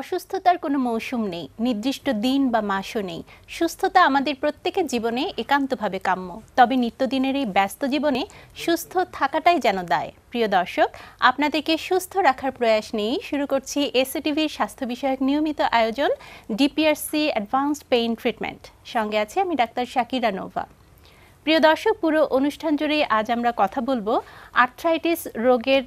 অসুস্থতার কোনো মৌসুম নেই নির্দিষ্ট দিন বা মাসও নেই সুস্থতা আমাদের প্রত্যেকের জীবনে একান্তভাবে কাম্য তবে নিত্যদিনের এই ব্যস্ত জীবনে সুস্থ থাকাটাই যেন দায় প্রিয় দর্শক আপনাদেরকে সুস্থ রাখার প্রয়াস নিয়েই শুরু করছি এসএটিভির স্বাস্থ্য বিষয়ক নিয়মিত আয়োজন ডিপিআরসি অ্যাডভান্সড পেইন ট্রিটমেন্ট সঙ্গে আছে আমি ডাক্তার শাকিরা নোভা প্রিয় দর্শক পুরো অনুষ্ঠান জুড়ে আজ আমরা কথা বলবো আর্থ্রাইটিস রোগের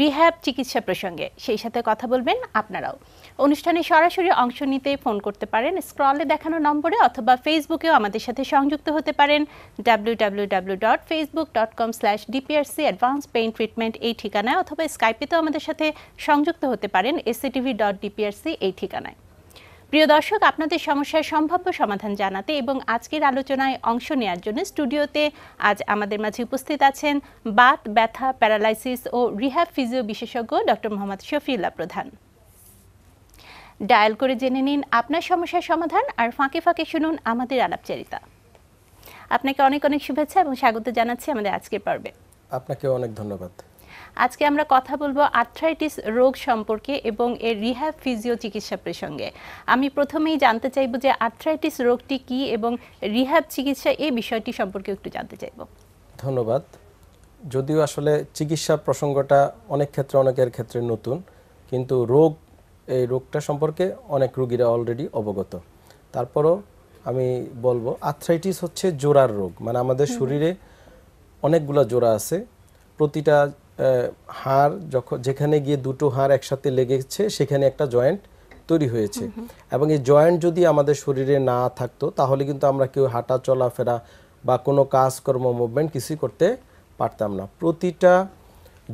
রিহ্যাব চিকিৎসা প্রসঙ্গে সেই সাথে কথা বলবেন আপনারাও অনুষ্ঠানে সরাসরি অংশ নিতে ফোন করতে পারেন স্ক্রলে দেখানো নম্বরে অথবা ফেসবুকেও আমাদের সাথে সংযুক্ত হতে পারেন W W W dot Facebook dot com slash DPRC advance treatment এই ঠিকানায় অথবা স্কাইপেতেও আমাদের সাথে সংযুক্ত হতে পারেন sctv.dprc ডট ডিপিআরসি এই ঠিকানায় প্রিয় দর্শক আপনাদের সমস্যার সম্ভাব্য সমাধান জানাতে এবং আজকের আলোচনায় অংশ নেয়ার জন্য স্টুডিওতে আজ আমাদের মাঝে উপস্থিত আছেন বাত ব্যথা প্যারালাইসিস ও রিহ্যাব ফিজিও বিশেষজ্ঞ ডক্টর মোহাম্মদ শফিউল্লাহ প্রধান ডায়াল করে জেনে নিন আপনার সমস্যার সমাধান আর ফাঁকে ফাঁকে শুনুন আমাদের আলাপচারিতা আপনাকে অনেক অনেক শুভেচ্ছা এবং স্বাগত জানাচ্ছি আমাদের আজকের পর্বে আপনাকে অনেক ধন্যবাদ আজকে আমরা কথা বলবো আর্থ্রাইটিস রোগ সম্পর্কে এবং এর রিহ্যাব ফিজিও চিকিৎসা প্রসঙ্গে আমি প্রথমেই জানতে চাইব যে আর্থ্রাইটিস রোগটি কি এবং রিহ্যাব চিকিৎসা এই বিষয়টি সম্পর্কে একটু জানতে চাইব ধন্যবাদ যদিও আসলে চিকিৎসা প্রসঙ্গটা অনেক ক্ষেত্রে অনেকের ক্ষেত্রে নতুন কিন্তু রোগ এই রোগটা সম্পর্কে অনেক রুগীরা অলরেডি অবগত তারপরও আমি বলবো আর্থ্রাইটিস হচ্ছে জোড়ার রোগ মানে আমাদের শরীরে অনেকগুলো জোড়া আছে প্রতিটা হাড় যখন যেখানে গিয়ে দুটো হাড় একসাথে লেগেছে সেখানে একটা জয়েন্ট তৈরি হয়েছে এবং এই জয়েন্ট যদি আমাদের শরীরে না থাকতো তাহলে কিন্তু আমরা কেউ হাঁটা চলাফেরা বা কোনো কাজকর্ম মুভমেন্ট কিছুই করতে পারতাম না প্রতিটা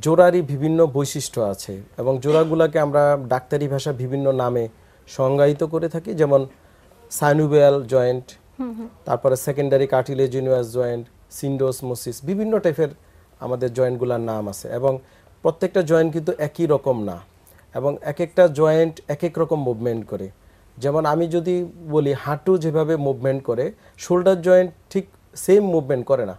জোড়ারই বিভিন্ন বৈশিষ্ট্য আছে এবং জোড়াগুলোকে আমরা ডাক্তারি ভাষা বিভিন্ন নামে সংজ্ঞায়িত করে থাকি যেমন সাইনুবেল জয়েন্ট তারপরে সেকেন্ডারি কার্টিলেজিনিয়াস জয়েন্ট সিন্ডোসমোসিস বিভিন্ন টাইপের আমাদের জয়েন্টগুলোর নাম আছে এবং প্রত্যেকটা জয়েন্ট কিন্তু একই রকম না এবং এক একটা জয়েন্ট এক এক রকম মুভমেন্ট করে যেমন আমি যদি বলি হাঁটু যেভাবে মুভমেন্ট করে শোল্ডার জয়েন্ট ঠিক সেম মুভমেন্ট করে না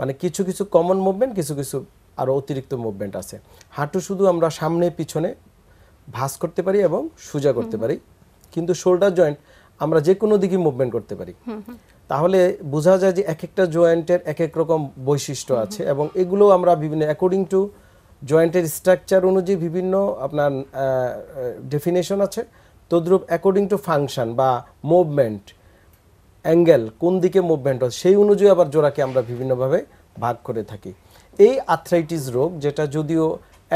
মানে কিছু কিছু কমন মুভমেন্ট কিছু কিছু আরও অতিরিক্ত মুভমেন্ট আছে হাঁটু শুধু আমরা সামনে পিছনে ভাস করতে পারি এবং সোজা করতে পারি কিন্তু শোল্ডার জয়েন্ট আমরা যে কোনো দিকে মুভমেন্ট করতে পারি তাহলে বোঝা যায় যে এক একটা জয়েন্টের এক এক রকম বৈশিষ্ট্য আছে এবং এগুলো আমরা বিভিন্ন অ্যাকর্ডিং টু জয়েন্টের স্ট্রাকচার অনুযায়ী বিভিন্ন আপনার ডেফিনেশন আছে তদ্রূপ অ্যাকর্ডিং টু ফাংশন বা মুভমেন্ট অ্যাঙ্গেল কোন দিকে মুভমেন্ট হয় সেই অনুযায়ী আবার জোড়াকে আমরা বিভিন্নভাবে ভাগ করে থাকি এই আর্থ্রাইটিস রোগ যেটা যদিও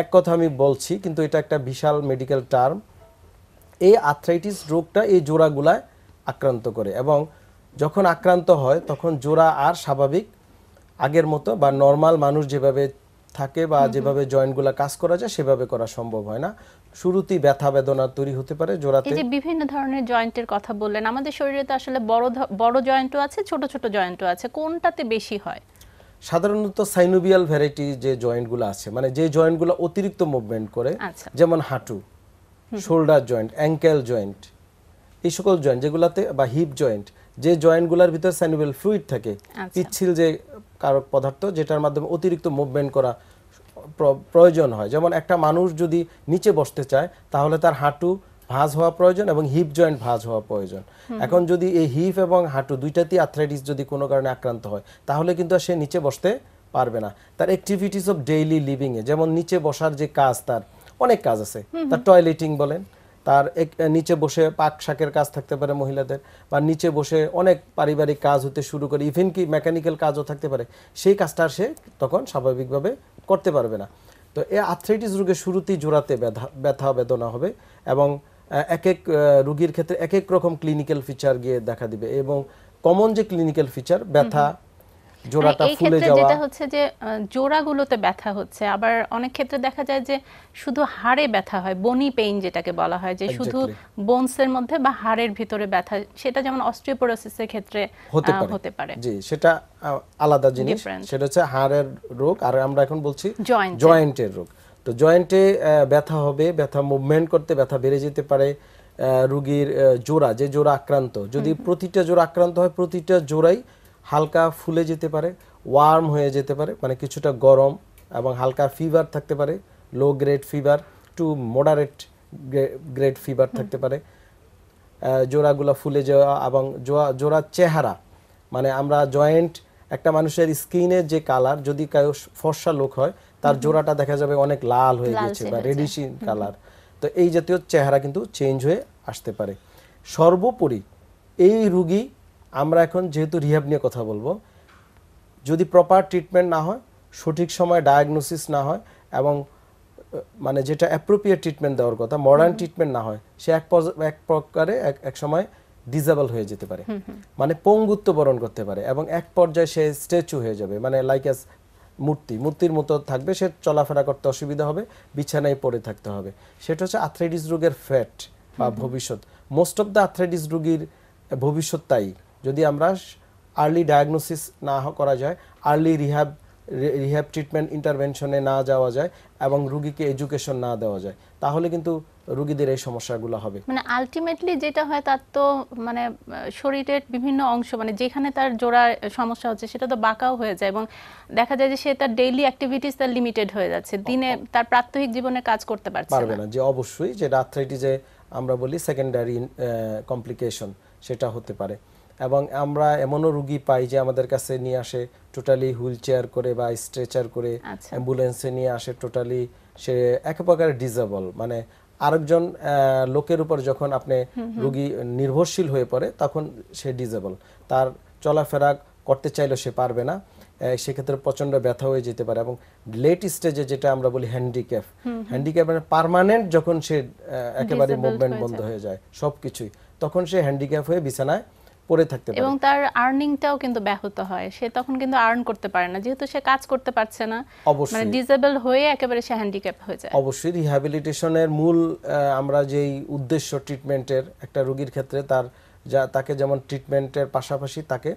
এক কথা আমি বলছি কিন্তু এটা একটা বিশাল মেডিকেল টার্ম এই আর্থ্রাইটিস রোগটা এই জোড়াগুলায় আক্রান্ত করে এবং যখন আক্রান্ত হয় তখন জোড়া আর স্বাভাবিক আগের মতো বা নর্মাল মানুষ যেভাবে থাকে বা যেভাবে জয়েন্টগুলো কাজ করা যায় সেভাবে করা সম্ভব হয় না শুরুতেই ব্যথা বেদনা তৈরি হতে পারে জোড়াতে এই যে বিভিন্ন ধরনের জয়েন্টের কথা বললেন আমাদের শরীরে তো আসলে বড় বড় জয়েন্টও আছে ছোট ছোট জয়েন্টও আছে কোনটাতে বেশি হয় সাধারণত সাইনোবিয়াল ভ্যারাইটি যে জয়েন্টগুলো আছে মানে যে জয়েন্টগুলো অতিরিক্ত মুভমেন্ট করে আচ্ছা। যেমন হাঁটু শোল্ডার জয়েন্ট অ্যাঙ্কেল জয়েন্ট এই সকল জয়েন্ট যেগুলাতে বা হিপ জয়েন্ট যে জয়েন্টগুলোর ভিতরে সাইনোবিয়াল ফ্লুইড থাকে আচ্ছা। পিচ্ছিল যে কারক পদার্থ যেটার মাধ্যমে অতিরিক্ত মুভমেন্ট করা প্রয়োজন হয় যেমন একটা মানুষ যদি নিচে বসতে চায় তাহলে তার হাঁটু ভাঁজ হওয়া প্রয়োজন এবং হিপ জয়েন্ট ভাঁজ হওয়া প্রয়োজন এখন যদি এই হিপ এবং হাঁটু দুইটাতেই আথ্রাইটিস যদি কোনো কারণে আক্রান্ত হয় তাহলে কিন্তু সে নিচে বসতে পারবে না তার অ্যাক্টিভিটিস অফ ডেইলি লিভিংয়ে যেমন নিচে বসার যে কাজ তার অনেক কাজ আছে তার টয়লেটিং বলেন তার নিচে বসে পাক শাকের কাজ থাকতে পারে মহিলাদের বা নিচে বসে অনেক পারিবারিক কাজ হতে শুরু করে ইভেন কি মেকানিক্যাল কাজও থাকতে পারে সেই কাজটা সে তখন স্বাভাবিকভাবে করতে পারবে না তো এই আর্থ্রাইটিস রোগে শুরুতেই জোড়াতে ব্যথা ব্যথা বেদনা হবে এবং এক এক রোগীর ক্ষেত্রে এক এক রকম ক্লিনিক্যাল ফিচার গিয়ে দেখা দিবে এবং কমন যে ক্লিনিক্যাল ফিচার ব্যথা জোড়াটা মানে ফুলে যাওয়া যেটা হচ্ছে যে জোড়াগুলোতে ব্যথা হচ্ছে আবার অনেক ক্ষেত্রে দেখা যায় যে শুধু হাড়ে ব্যথা হয় বনি পেইন যেটাকে বলা হয় যে শুধু বোনসের মধ্যে বা হাড়ের ভিতরে ব্যথা সেটা যেমন অস্টিওপোরোসিসের ক্ষেত্রে হতে পারে জি সেটা আলাদা জিনিস সেটা হচ্ছে হাড়ের রোগ আর আমরা এখন বলছি জয়েন্টের রোগ তো জয়েন্টে ব্যথা হবে ব্যথা মুভমেন্ট করতে ব্যথা বেড়ে যেতে পারে রুগীর জোড়া যে জোড়া আক্রান্ত যদি প্রতিটা জোড়া আক্রান্ত হয় প্রতিটা জোড়াই হালকা ফুলে যেতে পারে ওয়ার্ম হয়ে যেতে পারে মানে কিছুটা গরম এবং হালকা ফিভার থাকতে পারে low grade fever to moderate grade fever থাকতে পারে জোড়াগুলো ফুলে যাওয়া এবং জোড়া জোড়ার চেহারা মানে আমরা জয়েন্ট একটা মানুষের স্কিনের যে কালার যদি কেউ ফর্সা লোক হয় তার জোড়াটা দেখা যাবে অনেক লাল হয়ে গেছে বা রেডিশি কালার তো এই জাতীয় চেহারা কিন্তু চেঞ্জ হয়ে আসতে পারে সর্বোপরি এই রুগী আমরা এখন যেহেতু রিহাব নিয়ে কথা বলবো যদি প্রপার ট্রিটমেন্ট না হয় সঠিক সময় ডায়াগনোসিস না হয় এবং মানে যেটা অ্যাপ্রোপ্রিয়েট ট্রিটমেন্ট দেওয়ার কথা মডার্ন ট্রিটমেন্ট না হয় সে এক এক প্রকারে এক এক সময় ডিজেবল হয়ে যেতে পারে মানে পঙ্গুত্ব বরণ করতে পারে এবং এক পর্যায়ে সে স্ট্যাচু হয়ে যাবে মানে লাইক অ্যাজ মূর্তি মূর্তির মতো থাকবে সে চলাফেরা করতে অসুবিধা হবে বিছানায় পড়ে থাকতে হবে সেটা হচ্ছে আথ্রাইটিস রোগের ফ্যাট বা ভবিষ্যৎ মোস্ট অফ দ্য আথ্রাইটিস রোগীর ভবিষ্যৎ তাই যদি আমরা আর্লি ডায়াগনোসিস না করা যায় আর্লি রিহ্যাব রিহ্যাব ট্রিটমেন্ট ইন্টারভেনশনে না যাওয়া যায় এবং রুগীকে এডুকেশন না দেওয়া যায় তাহলে কিন্তু রুগীদের এই সমস্যাগুলো হবে মানে আলটিমেটলি যেটা হয় তার তো মানে শরীরের বিভিন্ন অংশ মানে যেখানে তার জোড়া সমস্যা হচ্ছে সেটা তো বাঁকাও হয়ে যায় এবং দেখা যায় যে সে তার ডেইলি অ্যাক্টিভিটিস তার লিমিটেড হয়ে যাচ্ছে দিনে তার প্রাত্যহিক জীবনে কাজ করতে পারছে পারবে না যে অবশ্যই যে যে আমরা বলি সেকেন্ডারি কমপ্লিকেশন সেটা হতে পারে এবং আমরা এমনও রুগী পাই যে আমাদের কাছে নিয়ে আসে টোটালি হুইল চেয়ার করে বা স্ট্রেচার করে অ্যাম্বুলেন্সে আচ্ছা। নিয়ে আসে টোটালি সে এক প্রকার ডিজেবল মানে আরেকজন লোকের উপর যখন আপনি রুগী নির্ভরশীল হয়ে পড়ে তখন সে ডিজেবল তার চলাফেরা করতে চাইলেও সে পারবে না সেক্ষেত্রে প্রচন্ড ব্যথা হয়ে যেতে পারে এবং লেট স্টেজে যেটা আমরা বলি হ্যান্ডিক্যাপ হ্যান্ডিক্যাপ মানে পারমানেন্ট যখন সে একেবারে মুভমেন্ট বন্ধ হয়ে যায় সব কিছুই তখন সে হ্যান্ডিক্যাপ হয়ে বিছানায় পড়ে থাকতে পারে এবং তার আর্নিংটাও কিন্তু ব্যাহত হয় সে তখন কিন্তু আর্ন করতে পারে না যেহেতু সে কাজ করতে পারছে না মানে ডিসেবল হয়ে একেবারে সে হ্যান্ডিক্যাপ হয়ে যায় অবশ্যই রিহ্যাবিলিটেশনের মূল আমরা যেই উদ্দেশ্য ট্রিটমেন্টের একটা রোগীর ক্ষেত্রে তার যা তাকে যেমন ট্রিটমেন্টের পাশাপাশি তাকে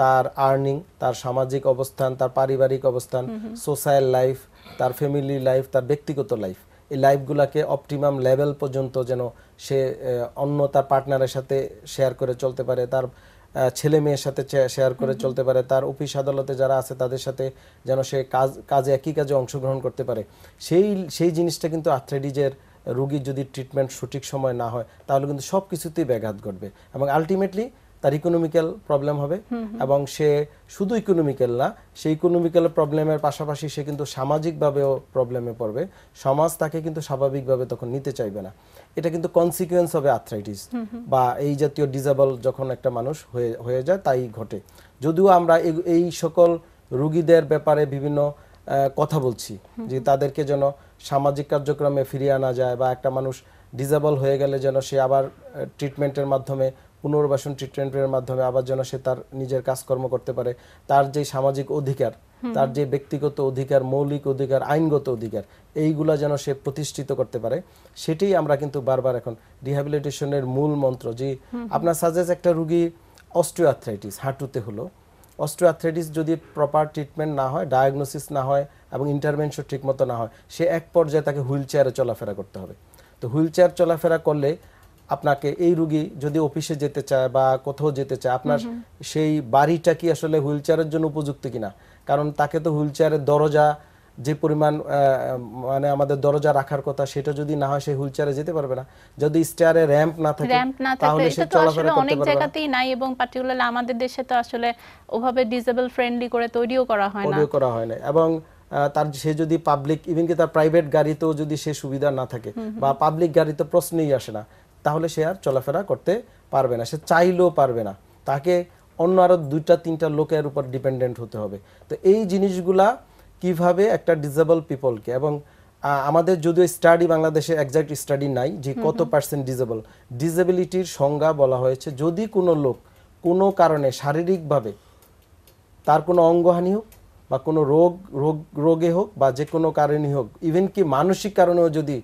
তার আর্নিং তার সামাজিক অবস্থান তার পারিবারিক অবস্থান সোশ্যাল লাইফ তার ফ্যামিলি লাইফ তার ব্যক্তিগত লাইফ এই লাইফগুলোকে অপটিমাম লেভেল পর্যন্ত যেন সে অন্য তার পার্টনারের সাথে শেয়ার করে চলতে পারে তার ছেলে মেয়ের সাথে শেয়ার করে চলতে পারে তার অফিস আদালতে যারা আছে তাদের সাথে যেন সে কাজ কাজে একই কাজে অংশগ্রহণ করতে পারে সেই সেই জিনিসটা কিন্তু আর্থ্রেডিজের রুগীর যদি ট্রিটমেন্ট সঠিক সময় না হয় তাহলে কিন্তু সব কিছুতেই ব্যাঘাত ঘটবে এবং আলটিমেটলি তার ইকোনমিক্যাল প্রবলেম হবে এবং সে শুধু ইকোনমিক্যাল না সে ইকোনমিক্যাল প্রবলেমের পাশাপাশি সে কিন্তু সামাজিকভাবেও প্রবলেমে পড়বে সমাজ তাকে কিন্তু স্বাভাবিকভাবে তখন নিতে চাইবে না এটা কিন্তু কনসিকুয়েন্স হবে আর্থ্রাইটিস বা এই জাতীয় ডিজেবল যখন একটা মানুষ হয়ে হয়ে যায় তাই ঘটে যদিও আমরা এই সকল রুগীদের ব্যাপারে বিভিন্ন কথা বলছি যে তাদেরকে যেন সামাজিক কার্যক্রমে ফিরিয়ে আনা যায় বা একটা মানুষ ডিজেবল হয়ে গেলে যেন সে আবার ট্রিটমেন্টের মাধ্যমে পুনর্বাসন ট্রিটমেন্টের মাধ্যমে আবার যেন সে তার নিজের কাজকর্ম করতে পারে তার যে সামাজিক অধিকার তার যে ব্যক্তিগত অধিকার মৌলিক অধিকার আইনগত অধিকার এইগুলা যেন সে প্রতিষ্ঠিত করতে পারে সেটাই আমরা কিন্তু বারবার এখন রিহ্যাবিলিটেশনের মূল মন্ত্র যে আপনার সাজেস একটা রুগী অস্ট্রিওআথ্রাইটিস হাঁটুতে হলো অস্ট্রোআথ্রাইটিস যদি প্রপার ট্রিটমেন্ট না হয় ডায়াগনোসিস না হয় এবং ইন্টারভেনশন ঠিকমতো না হয় সে এক পর্যায়ে তাকে হুইল চেয়ারে চলাফেরা করতে হবে তো হুইল চেয়ার চলাফেরা করলে আপনাকে এই রুগী যদি অফিসে যেতে চায় বা কোথাও যেতে চায় আপনার সেই বাড়িটা কি আসলে হুইল চেয়ারের জন্য উপযুক্ত কিনা কারণ তাকে তো হুইল চেয়ারের দরজা যে পরিমাণ মানে আমাদের দরজা রাখার কথা সেটা যদি না হয় সে হুইল চেয়ারে যেতে পারবে না যদি স্টারে র‍্যাম্প না থাকে র‍্যাম্প না থাকে এটা তো আসলে অনেক জায়গাতেই নাই এবং পার্টিকুলারলি আমাদের দেশে তো আসলে ওভাবে ডিসেবল ফ্রেন্ডলি করে তৈরিও করা হয় না তৈরিও করা হয় না এবং তার সে যদি পাবলিক ইভেন কি তার প্রাইভেট গাড়িতেও যদি সে সুবিধা না থাকে বা পাবলিক গাড়িতে প্রশ্নই আসে না তাহলে সে আর চলাফেরা করতে পারবে না সে চাইলেও পারবে না তাকে অন্য আরও দুইটা তিনটা লোকের উপর ডিপেন্ডেন্ট হতে হবে তো এই জিনিসগুলা কিভাবে একটা ডিজেবল পিপলকে এবং আমাদের যদিও স্টাডি বাংলাদেশে একজাক্ট স্টাডি নাই যে কত পার্সেন্ট ডিজেবল ডিজেবিলিটির সংজ্ঞা বলা হয়েছে যদি কোনো লোক কোনো কারণে শারীরিকভাবে তার কোনো অঙ্গহানি হোক বা কোনো রোগ রোগ রোগে হোক বা যে কোনো কারণেই হোক ইভেন কি মানসিক কারণেও যদি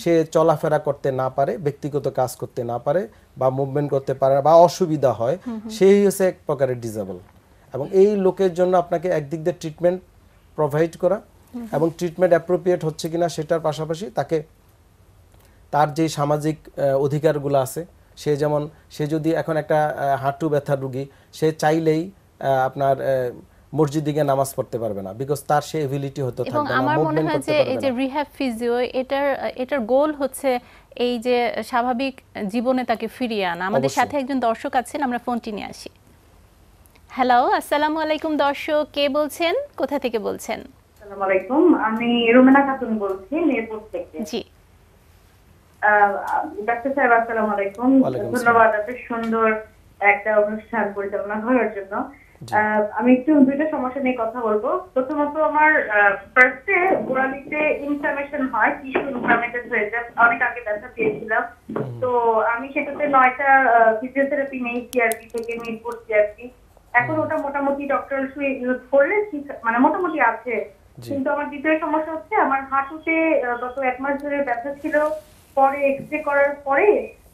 সে চলাফেরা করতে না পারে ব্যক্তিগত কাজ করতে না পারে বা মুভমেন্ট করতে পারে বা অসুবিধা হয় সেই হচ্ছে এক প্রকারের ডিজেবল এবং এই লোকের জন্য আপনাকে একদিক দিয়ে ট্রিটমেন্ট প্রোভাইড করা এবং ট্রিটমেন্ট অ্যাপ্রোপ্রিয়েট হচ্ছে কিনা সেটার পাশাপাশি তাকে তার যে সামাজিক অধিকারগুলো আছে সে যেমন সে যদি এখন একটা হাঁটু ব্যথার রুগী সে চাইলেই আপনার মসজিদে গিয়ে নামাজ পড়তে পারবে না বিকজ তার সে এবিলিটি হতে থাকবে না আমার মনে হয় যে এই যে রিহ্যাব ফিজিও এটার এটার গোল হচ্ছে এই যে স্বাভাবিক জীবনে তাকে ফিরিয়ে আনা আমাদের সাথে একজন দর্শক আছেন আমরা ফোনটি নিয়ে আসি হ্যালো আসসালামু আলাইকুম দর্শক কে বলছেন কোথা থেকে বলছেন আসসালামু আলাইকুম আমি রুমেনা খাতুন বলছি মিরপুর থেকে জি ডাক্তার সাহেব আসসালামু আলাইকুম ধন্যবাদ এত সুন্দর একটা অনুষ্ঠান পরিচালনা করার জন্য আমি একটু দুইটা সমস্যা নিয়ে কথা বলবো প্রথমত আমার ফার্স্টে গোড়ালিতে ইনফ্লামেশন হয় টিস্যু ইনফ্লামেটেড হয়ে যায় অনেক আগে ব্যথা পেয়েছিলাম তো আমি সেটাতে নয়টা ফিজিওথেরাপি নিয়েছি আর কি থেকে আর কি এখন ওটা মোটামুটি ডক্টর ইউজ করলে ঠিক মানে মোটামুটি আছে কিন্তু আমার দ্বিতীয় সমস্যা হচ্ছে আমার হাঁটুতে গত এক মাস ধরে ব্যথা ছিল পরে এক্সরে করার পরে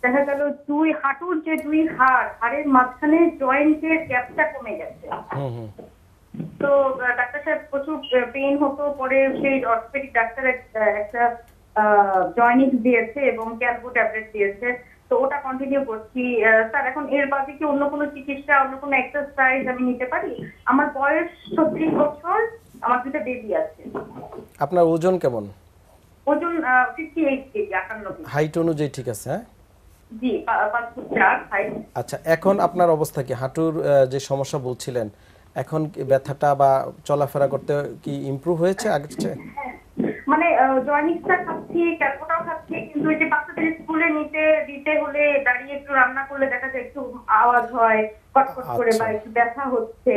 দেখা গেল দুই হাঁটুর যে দুই হাড় হাড়ের মাঝখানে জয়েন্টের গ্যাপটা কমে গেছে তো ডাক্তার সাহেব প্রচুর পেন হতো পরে সেই অর্থোপেডিক ডাক্তার একটা জয়নিক দিয়েছে এবং ক্যালবো ট্যাবলেট দিয়েছে তো ওটা কন্টিনিউ করছি স্যার এখন এর বাদে কি অন্য কোনো চিকিৎসা অন্য কোনো এক্সারসাইজ আমি নিতে পারি আমার বয়স ছত্রিশ বছর আমার দুটা বেবি আছে আপনার ওজন কেমন ওজন ফিফটি এইট কেজি আটান্ন হাইট অনুযায়ী ঠিক আছে হ্যাঁ আচ্ছা এখন আপনার অবস্থা কি হাঁটুর যে সমস্যা বলছিলেন এখন ব্যথাটা বা চলাফেরা করতে কি হয়েছে আগের চেয়ে হ্যাঁ, মানে খাচ্ছি ক্যালকোটাও খাচ্ছি কিন্তু যে বাচ্চাদের স্কুলে নিতে দিতে হলে দাঁড়িয়ে একটু রান্না করলে দেখা যায় একটু আওয়াজ হয় কটকট করে আচ্ছা। বা একটু ব্যথা হচ্ছে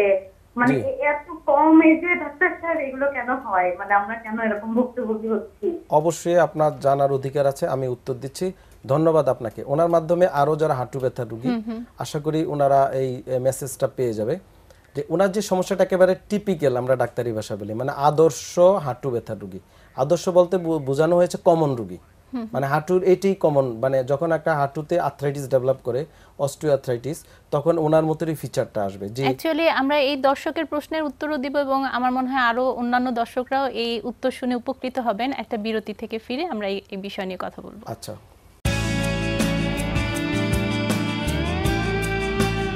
মানে এত কম এজে ডাক্তার স্যার এগুলো কেন হয় মানে আমরা কেন এরকম ভুক্তভোগী হচ্ছি অবশ্যই আপনার জানার অধিকার আছে আমি উত্তর দিচ্ছি ধন্যবাদ আপনাকে ওনার মাধ্যমে আরও যারা হাঁটু ব্যথা রুগী আশা করি ওনারা এই মেসেজটা পেয়ে যাবে যে ওনার যে সমস্যাটা একেবারে টিপিক্যাল আমরা ডাক্তারি ভাষা বলি মানে আদর্শ হাঁটু ব্যথা রুগী আদর্শ বলতে বোঝানো হয়েছে কমন রুগী মানে হাঁটুর এটাই কমন মানে যখন একটা হাঁটুতে আর্থ্রাইটিস ডেভেলপ করে অস্টিওআর্থ্রাইটিস তখন ওনার মতোই ফিচারটা আসবে যে অ্যাকচুয়ালি আমরা এই দর্শকের প্রশ্নের উত্তরও দিব এবং আমার মনে হয় আরো অন্যান্য দর্শকরাও এই উত্তর শুনে উপকৃত হবেন একটা বিরতি থেকে ফিরে আমরা এই বিষয় নিয়ে কথা বলবো আচ্ছা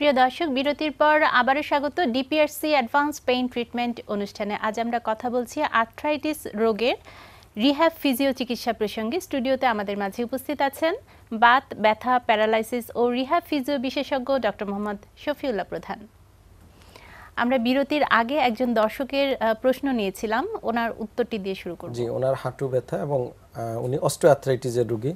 প্রিয় দর্শক বিরতির পর আবারও স্বাগত ডিপিআরসি অ্যাডভান্স পেইন ট্রিটমেন্ট অনুষ্ঠানে আজ আমরা কথা বলছি আর্থ্রাইটিস রোগের রিহ্যাব ফিজিও চিকিৎসা প্রসঙ্গে স্টুডিওতে আমাদের মাঝে উপস্থিত আছেন বাত ব্যথা প্যারালাইসিস ও রিহ্যাব ফিজিও বিশেষজ্ঞ ডক্টর মোহাম্মদ শফিউল্লাহ প্রধান আমরা বিরতির আগে একজন দর্শকের প্রশ্ন নিয়েছিলাম ওনার উত্তরটি দিয়ে শুরু করব জি ওনার হাঁটু ব্যথা এবং উনি অস্টিওআর্থ্রাইটিসের রোগী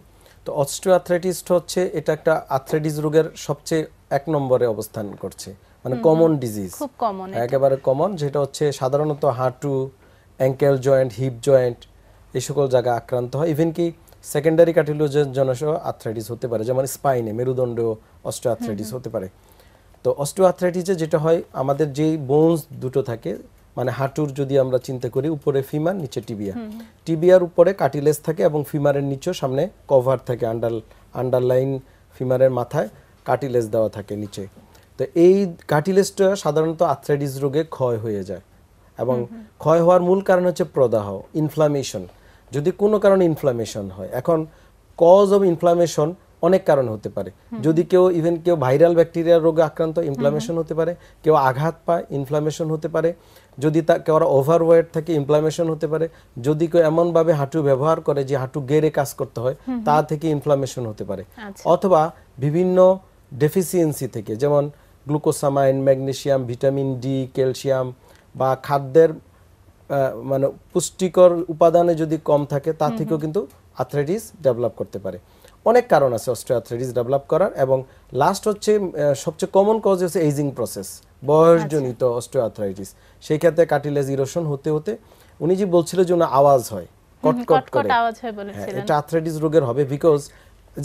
তো অস্ট্রিয়াথ্রাইটিস হচ্ছে এটা একটা আর্থ্রাইটিস রোগের সবচেয়ে এক নম্বরে অবস্থান করছে মানে কমন ডিজিজ খুব কমন একেবারে কমন যেটা হচ্ছে সাধারণত হাঁটু অ্যাঙ্কেল জয়েন্ট হিপ জয়েন্ট এই সকল জায়গায় আক্রান্ত হয় ইভেন কি সেকেন্ডারি কার্টিলোজের জন্য আর্থ্রাইটিস হতে পারে যেমন স্পাইনে মেরুদণ্ড অস্ট্রিয়াথ্রাইটিস হতে পারে তো অস্ট্রিয়াথ্রাইটিসে যেটা হয় আমাদের যেই বোনস দুটো থাকে মানে হাঁটুর যদি আমরা চিন্তা করি উপরে ফিমার নিচে টিবিয়া টিবিয়ার উপরে কাটিলেস থাকে এবং ফিমারের নিচেও সামনে কভার থাকে আন্ডার আন্ডারলাইন ফিমারের মাথায় কাটিলেস দেওয়া থাকে নিচে তো এই কাটিলেসটা সাধারণত আথ্রাইটিস রোগে ক্ষয় হয়ে যায় এবং ক্ষয় হওয়ার মূল কারণ হচ্ছে প্রদাহ ইনফ্লামেশন যদি কোনো কারণে ইনফ্লামেশন হয় এখন কজ অব ইনফ্লামেশন অনেক কারণ হতে পারে যদি কেউ ইভেন কেউ ভাইরাল ব্যাকটেরিয়ার রোগে আক্রান্ত ইনফ্লামেশন হতে পারে কেউ আঘাত পায় ইনফ্লামেশন হতে পারে যদি তা কারো ওভারওয়েট থাকে ইনফ্লামেশন হতে পারে যদি কেউ এমনভাবে হাঁটু ব্যবহার করে যে হাঁটু গেড়ে কাজ করতে হয় তা থেকে ইনফ্লামেশন হতে পারে আচ্ছা। অথবা বিভিন্ন ডেফিসিয়েন্সি থেকে যেমন glucosamine magnesium vitamin D calcium বা খাদ্যের মানে পুষ্টিকর উপাদানে যদি কম থাকে তা থেকেও কিন্তু আথরাইটিস ডেভেলপ করতে পারে অনেক কারণ আছে অস্ট্রিয়াথ্রাইটিস ডেভেলপ করার এবং লাস্ট হচ্ছে সবচেয়ে কমন কজ হচ্ছে এইজিং প্রসেস বয়সজনিত আচ্ছা। অস্ট্রিয়াথ্রাইটিস সেই ক্ষেত্রে কাটিলেজ ইরোশন হতে হতে উনি যে বলছিল যে ওনার আওয়াজ হয় কটকট করে হ্যাঁ, এটা আর্থ্রাইটিস রোগের হবে বিকজ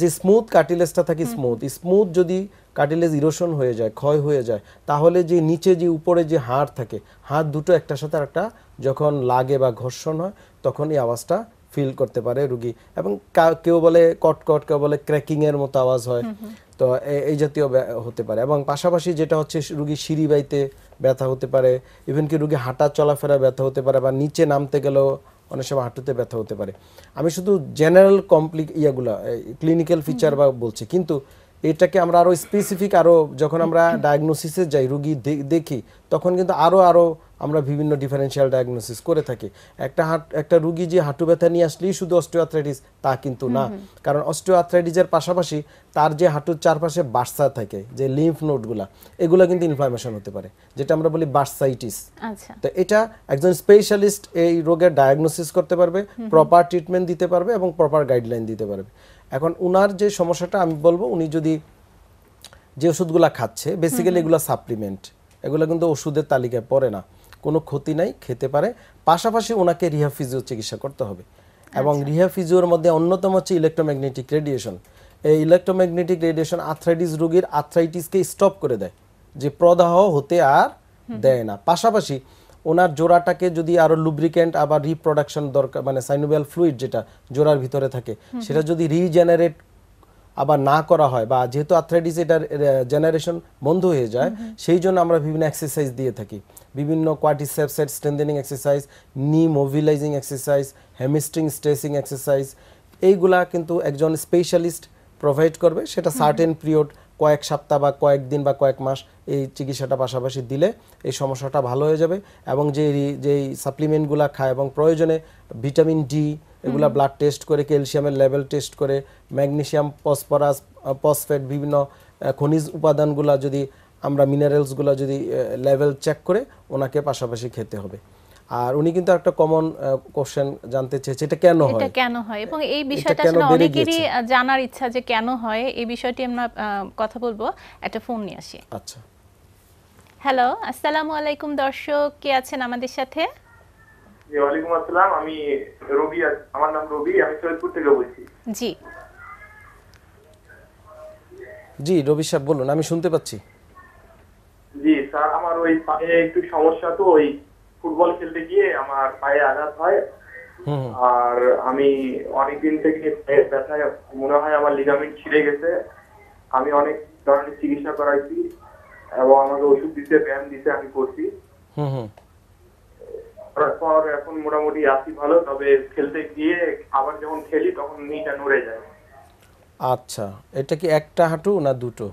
যে স্মুথ কার্টিলেজটা থাকে স্মুথ স্মুথ যদি কার্টিলেজ ইরোশন হয়ে যায় ক্ষয় হয়ে যায় তাহলে যে নিচে যে উপরে যে হাড় থাকে হাড় দুটো একটা সাথে একটা যখন লাগে বা ঘর্ষণ হয় তখন এই আওয়াজটা ফিল করতে পারে রুগী এবং কেউ বলে কটকট কেউ বলে ক্র্যাকিংয়ের মতো আওয়াজ হয় তো এই জাতীয় হতে পারে এবং পাশাপাশি যেটা হচ্ছে রুগী সিঁড়ি বাইতে ব্যথা হতে পারে ইভেন কি রুগী হাঁটা চলাফেরা ব্যথা হতে পারে বা নিচে নামতে গেলেও অনেক সময় হাঁটুতে ব্যথা হতে পারে আমি শুধু জেনারেল কমপ্লি ইয়েগুলো ক্লিনিক্যাল ফিচার বা বলছি কিন্তু এটাকে আমরা আরও স্পেসিফিক আরও যখন আমরা ডায়াগনোসিসে যাই রুগী দেখি তখন কিন্তু আরও আরও আমরা বিভিন্ন ডিফারেন্সিয়াল ডায়াগনোসিস করে থাকি একটা একটা রুগী যে হাঁটু ব্যথা নিয়ে আসলেই শুধু অস্টিওআর্থ্রাইটিস তা কিন্তু না কারণ অস্টিওআর্থ্রাইটিসের পাশাপাশি তার যে হাঁটুর চারপাশে বার্সা থাকে যে লিম্ফ নোডগুলা এগুলো কিন্তু ইনফ্লামেশন হতে পারে যেটা আমরা বলি বার্সাইটিস আচ্ছা। তো এটা একজন স্পেশালিস্ট এই রোগের ডায়াগনোসিস করতে পারবে প্রপার ট্রিটমেন্ট দিতে পারবে এবং প্রপার গাইডলাইন দিতে পারবে এখন উনার যে সমস্যাটা আমি বলবো উনি যদি যে ওষুধগুলো খাচ্ছে বেসিক্যালি এগুলো সাপ্লিমেন্ট এগুলো কিন্তু ওষুধের তালিকায় পড়ে না কোনো ক্ষতি নাই খেতে পারে পাশাপাশি ওনাকে রিহা ফিজিও চিকিৎসা করতে হবে এবং আচ্ছা। রিহা ফিজিওর মধ্যে অন্যতম হচ্ছে ইলেকট্রোম্যাগনেটিক রেডিয়েশন এই ইলেকট্রোম্যাগনেটিক রেডিয়েশন আর্থ্রাইটিস রোগীর আর্থ্রাইটিসকে স্টপ করে দেয় যে প্রদাহ হতে আর দেয় না পাশাপাশি ওনার জোড়াটাকে যদি আরো লুব্রিকেন্ট আবার রিপ্রোডাকশন দরকার মানে সাইনোবেল ফ্লুইড যেটা জোড়ার ভিতরে থাকে সেটা যদি রিজেনারেট আবার না করা হয় বা যেহেতু আর্থ্রাইটিস এটার জেনারেশন বন্ধ হয়ে যায় সেই জন্য আমরা বিভিন্ন এক্সারসাইজ দিয়ে থাকি বিভিন্ন কোয়াটিসেপসের strengthening exercise knee mobilising exercise hamstring stretching exercise এইগুলা কিন্তু একজন স্পেশালিস্ট প্রোভাইড করবে সেটা সার্টেন পিরিয়ড কয়েক সপ্তাহ বা কয়েক দিন বা কয়েক মাস এই চিকিৎসাটা পাশাপাশি দিলে এই সমস্যাটা ভালো হয়ে যাবে এবং যে যেই সাপ্লিমেন্টগুলো খায় এবং প্রয়োজনে ভিটামিন ডি এগুলা ব্লাড টেস্ট করে ক্যালসিয়ামের লেভেল টেস্ট করে ম্যাগনেশিয়াম ফসফরাস ফসফেট বিভিন্ন খনিজ উপাদানগুলা যদি আমরা মিনারেলসগুলো যদি লেভেল চেক করে ওনাকে পাশাপাশি খেতে হবে আর উনি কিন্তু একটা কমন কোশ্চেন জানতে চেয়েছে এটা কেন হয় এটা কেন হয় এবং এই বিষয়টা আসলে অনেকেরই জানার ইচ্ছা যে কেন হয় এই বিষয়টি আমরা কথা বলবো একটা ফোন নিয়ে আসি আচ্ছা হ্যালো আসসালামু আলাইকুম দর্শক কে আছেন আমাদের সাথে ওয়ালাইকুম আসসালাম আমি রবি আমার নাম রবি আমি সৈয়দপুর থেকে বলছি জি জি রবি সাহেব বলুন আমি শুনতে পাচ্ছি জি স্যার আমার ওই পায়ে একটু সমস্যা তো ওই ফুটবল খেলতে গিয়ে আমার পায়ে আঘাত হয় আর আমি অনেকদিন থেকে ব্যথায় মনে হয় আমার লিগামেন্ট ছিঁড়ে গেছে আমি অনেক ধরনের চিকিৎসা করাইছি এবং আমাকে ওষুধ দিতে ব্যায়াম দিতে আমি করছি হুম হুম পর এখন মোটামুটি আছি ভালো তবে খেলতে গিয়ে আবার যখন খেলি তখন নিটা নড়ে যায় আচ্ছা এটা কি একটা হাঁটু না দুটো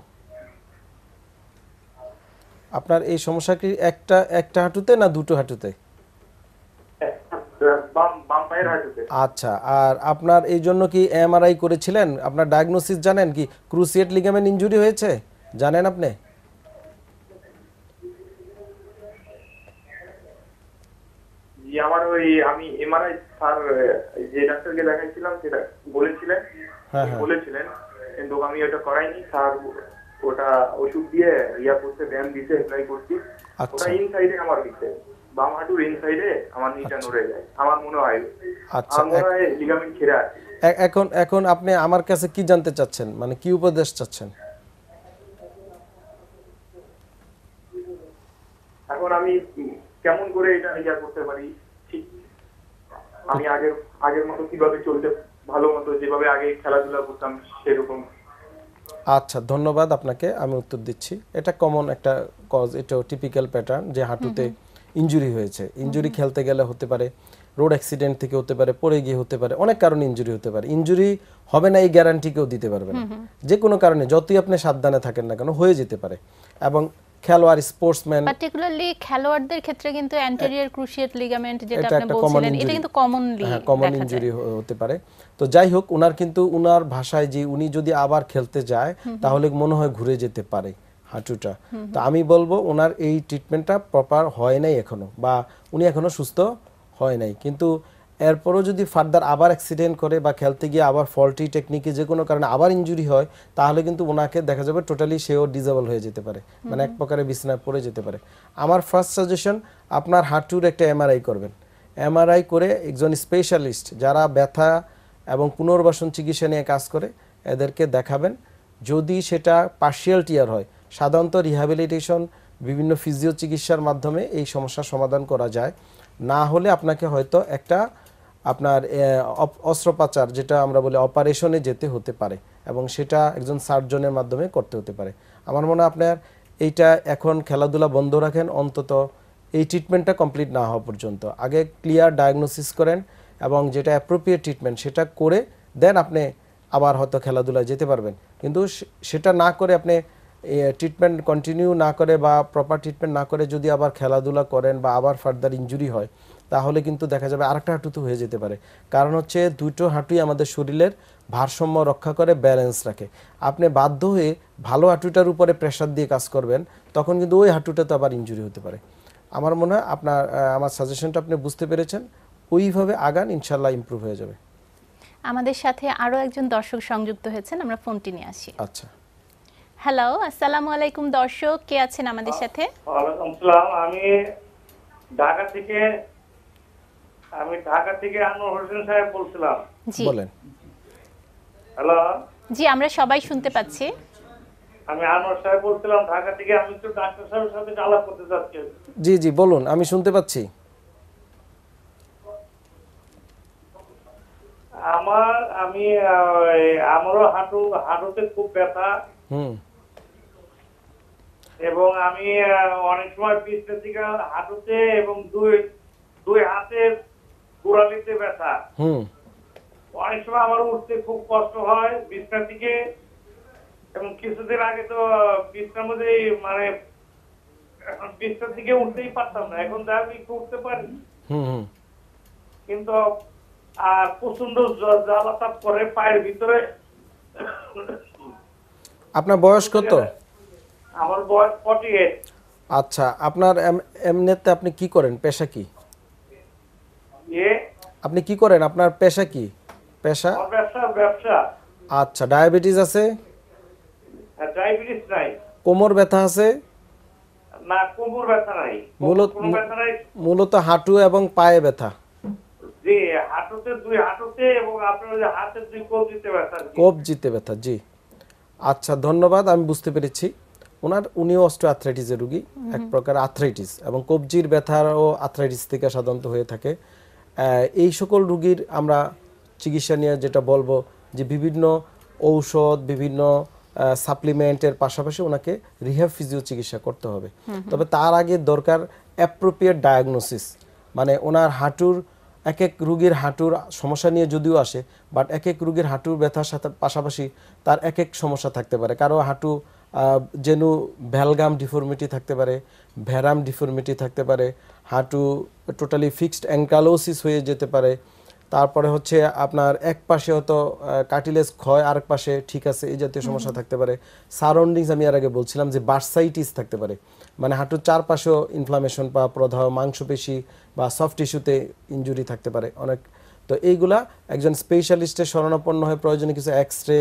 আপনার এই সমস্যা কি একটা একটা হাঁটুতে না দুটো হাঁটুতে আচ্ছা আর আপনার এই জন্য কি এমআরআই করেছিলেন আপনার ডায়াগনোসিস জানেন কি ক্রুসিয়েট লিগামেন্ট ইনজুরি হয়েছে জানেন আপনি আমার ওই আমি এমআরআই স্যার যে ডাক্তারকে দেখাইছিলাম সেটা বলেছিলেন হ্যাঁ, হ্যাঁ। বলেছিলেন কিন্তু আমি ওটা করাইনি স্যার ওটা ওষুধ দিয়ে ইয়া করতে ব্যায়াম দিতে এপ্লাই করছি ওটা ইনসাইডে আচ্ছা। আমার বাম হাঁটুর ইনসাইডে আমার আচ্ছা। নড়ে যায় আমার মনে হয় আচ্ছা, আমার মনে হয় লিগামেন্ট ছেড়ে আছে এখন এখন আপনি আমার কাছে কি জানতে চাচ্ছেন মানে কি উপদেশ চাচ্ছেন এখন আমি কেমন করে এটা ইয়া করতে পারি আমি আগের আগের মতো কিভাবে চলতে ভালো মতো যেভাবে আগে খেলাধুলা করতাম সেরকম আচ্ছা ধন্যবাদ আপনাকে আমি উত্তর দিচ্ছি এটা কমন একটা কজ এটাও টিপিক্যাল প্যাটার্ন যে হাঁটুতে ইঞ্জুরি হয়েছে ইঞ্জুরি খেলতে গেলে হতে পারে রোড অ্যাক্সিডেন্ট থেকে হতে পারে পড়ে গিয়ে হতে পারে অনেক কারণে ইঞ্জুরি হতে পারে ইঞ্জুরি হবে না এই গ্যারান্টি কেউ দিতে পারবে না যে কোনো কারণে যতই আপনি সাবধানে থাকেন না কেন হয়ে যেতে পারে এবং খেলোয়াড় স্পোর্টসম্যান পার্টিকুলারলি খেলোয়াড়দের ক্ষেত্রে কিন্তু অ্যান্টেরিয়র ক্রুশিয়েট লিগামেন্ট যেটা আপনি বলছিলেন এটা কিন্তু কমনলি হ্যাঁ কমন ইনজুরি হতে পারে তো যাই হোক উনার কিন্তু উনার ভাষায় যে উনি যদি আবার খেলতে যায় তাহলে মনে হয় ঘুরে যেতে পারে হাঁটুটা তো আমি বলবো ওনার এই ট্রিটমেন্টটা প্রপার হয় নাই এখনো বা উনি এখনো সুস্থ হয় নাই কিন্তু এরপরও যদি ফার্দার আবার অ্যাক্সিডেন্ট করে বা খেলতে গিয়ে আবার ফল্টি টেকনিকে যে কোনো কারণে আবার ইঞ্জুরি হয় তাহলে কিন্তু ওনাকে দেখা যাবে টোটালি সেও ডিজেবল হয়ে যেতে পারে মানে এক প্রকারে বিছানায় পড়ে যেতে পারে আমার ফার্স্ট সাজেশন আপনার হাঁটুর একটা এমআরআই করবেন এমআরআই করে একজন স্পেশালিস্ট যারা ব্যথা এবং পুনর্বাসন চিকিৎসা নিয়ে কাজ করে এদেরকে দেখাবেন যদি সেটা পার্শিয়াল টিয়ার হয় সাধারণত রিহ্যাবিলিটেশন বিভিন্ন ফিজিও চিকিৎসার মাধ্যমে এই সমস্যার সমাধান করা যায় না হলে আপনাকে হয়তো একটা আপনার অস্ত্রোপচার যেটা আমরা বলি অপারেশনে যেতে হতে পারে এবং সেটা একজন সার্জনের মাধ্যমে করতে হতে পারে আমার মনে হয় আপনার এইটা এখন খেলাধুলা বন্ধ রাখেন অন্তত এই ট্রিটমেন্টটা কমপ্লিট না হওয়া পর্যন্ত আগে ক্লিয়ার ডায়াগনোসিস করেন এবং যেটা অ্যাপ্রোপ্রিয়েট ট্রিটমেন্ট সেটা করে দেন আপনি আবার হয়তো খেলাধুলায় যেতে পারবেন কিন্তু সেটা না করে আপনি ট্রিটমেন্ট কন্টিনিউ না করে বা প্রপার ট্রিটমেন্ট না করে যদি আবার খেলাধুলা করেন বা আবার ফার্দার ইঞ্জুরি হয় তাহলে কিন্তু দেখা যাবে আরেকটা হাঁটুতে হয়ে যেতে পারে কারণ হচ্ছে দুটো হাঁটুই আমাদের শরীরের ভারসাম্য রক্ষা করে ব্যালেন্স রাখে আপনি বাধ্য হয়ে ভালো হাঁটুটার উপরে প্রেশার দিয়ে কাজ করবেন তখন কিন্তু ওই হাঁটুটা তো আবার ইঞ্জুরি হতে পারে আমার মনে হয় আপনার আমার সাজেশনটা আপনি বুঝতে পেরেছেন ওইভাবে আগান ইনশাল্লাহ ইম্প্রুভ হয়ে যাবে আমাদের সাথে আরও একজন দর্শক সংযুক্ত হয়েছেন আমরা ফোনটি নিয়ে আসি আচ্ছা হ্যালো আসসালামু আলাইকুম দর্শক কে আছেন আমাদের সাথে আমি ঢাকা থেকে আমি ঢাকা থেকে আনোয়ার হোসেন সাহেব বলছিলাম বলেন হ্যালো জি আমরা সবাই শুনতে পাচ্ছি আমি আনোয়ার সাহেব বলছিলাম ঢাকা থেকে আমি তো ডাক্তার সাহেবের সাথে আলাপ করতে চাচ্ছি জি জি বলুন আমি শুনতে পাচ্ছি আমার আমি আমারও হাঁটু হাঁটুতে খুব ব্যথা হুম এবং আমি অনেক সময় পিছনে দিকে হাঁটুতে এবং দুই দুই হাতের গোড়ালিতে ব্যথা অনেক সময় আমার উঠতে খুব কষ্ট হয় বিছনা থেকে এবং কিছুদিন আগে তো বিছনার মধ্যে মানে বিছনা থেকে উঠতেই পারতাম না এখন দেখি একটু উঠতে পারি কিন্তু আর প্রচন্ড জ্বালাতাপ করে পায়ের ভিতরে আপনার বয়স কত আমার বয়স ফর্টি এইট আচ্ছা আপনার এমনিতে আপনি কি করেন পেশা কি আপনি কি করেন আপনার পেশা কি পেশা ব্যবসা আচ্ছা ডায়াবেটিস আছে হ্যাঁ, কোমর ব্যথা আছে মূলত হাঁটু এবং পায়ে ব্যথা কবজিতে ব্যথা জি আচ্ছা ধন্যবাদ আমি বুঝতে পেরেছি ওনার উনিও অস্ট্রো রুগী এক প্রকার আর্থ্রাইটিস এবং কবজির ব্যথারও আর্থ্রাইটিস থেকে সাধারণত হয়ে থাকে এই সকল রুগীর আমরা চিকিৎসা নিয়ে যেটা বলবো যে বিভিন্ন ঔষধ বিভিন্ন সাপ্লিমেন্টের পাশাপাশি ওনাকে রিহ্যাব ফিজিও চিকিৎসা করতে হবে তবে তার আগে দরকার অ্যাপ্রোপ্রিয়েট ডায়াগনোসিস মানে ওনার হাঁটুর এক এক রুগীর হাঁটুর সমস্যা নিয়ে যদিও আসে বাট এক এক রুগীর হাঁটুর ব্যথার সাথে পাশাপাশি তার এক এক সমস্যা থাকতে পারে কারো হাঁটু যেন ভ্যালগাম ডিফর্মিটি থাকতে পারে ভ্যারাম ডিফর্মিটি থাকতে পারে হাঁটু টোটালি ফিক্সড অ্যাঙ্কালোসিস হয়ে যেতে পারে তারপরে হচ্ছে আপনার এক পাশে হয়তো কাটিলেস ক্ষয় আরেক পাশে ঠিক আছে এই জাতীয় সমস্যা থাকতে পারে সারাউন্ডিংস আমি আর আগে বলছিলাম যে বার্সাইটিস থাকতে পারে মানে হাঁটুর চারপাশেও ইনফ্লামেশন বা প্রদাহ মাংসপেশী বা সফট টিস্যুতে ইঞ্জুরি থাকতে পারে অনেক তো এইগুলা একজন স্পেশালিস্টের শরণাপন্ন হয়ে প্রয়োজনে কিছু এক্স রে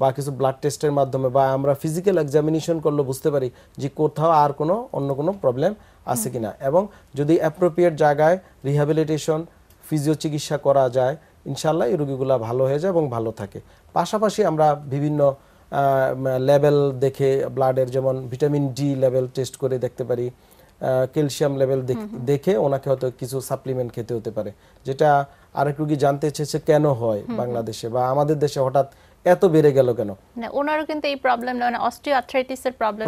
বা কিছু ব্লাড টেস্টের মাধ্যমে বা আমরা ফিজিক্যাল এক্সামিনেশন করলে বুঝতে পারি যে কোথাও আর কোনো অন্য কোনো প্রবলেম আছে কিনা এবং যদি অ্যাপ্রোপ্রিয়েট জায়গায় রিহ্যাবিলিটেশন ফিজিও চিকিৎসা করা যায় ইনশাল্লাহ এই রোগীগুলো ভালো হয়ে যায় এবং ভালো থাকে পাশাপাশি আমরা বিভিন্ন লেভেল দেখে ব্লাডের যেমন ভিটামিন ডি লেভেল টেস্ট করে দেখতে পারি ক্যালসিয়াম লেভেল দেখে ওনাকে হয়তো কিছু সাপ্লিমেন্ট খেতে হতে পারে যেটা আরেক রুগী জানতে চেয়েছে কেন হয় বাংলাদেশে বা আমাদের দেশে হঠাৎ এত বেড়ে গেল কেন না ওনারও কিন্তু এই প্রবলেম না